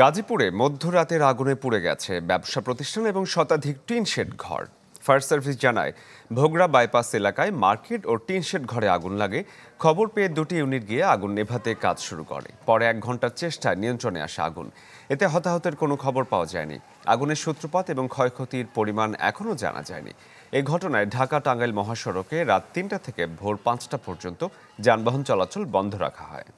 গাজীপুরে মধ্যরাতের আগুনে পুড়ে গেছে ব্যবসা প্রতিষ্ঠান এবং শতাধিক টিনশেড ঘর ফায়ার সার্ভিস জানায় ভোগড়া বাইপাস এলাকায় মার্কেট ও টিনশেড ঘরে আগুন লাগে খবর পেয়ে দুটি ইউনিট গিয়ে আগুন নেভাতে কাজ শুরু করে পরে এক ঘন্টার চেষ্টায় নিয়ন্ত্রণে আসে আগুন এতে হতাহতের কোনো খবর পাওয়া যায়নি আগুনের সূত্রপাত এবং ক্ষয়ক্ষতির পরিমাণ এখনও জানা যায়নি এ ঘটনায় ঢাকা টাঙ্গাইল মহাসড়কে রাত তিনটা থেকে ভোর পাঁচটা পর্যন্ত যানবাহন চলাচল বন্ধ রাখা হয়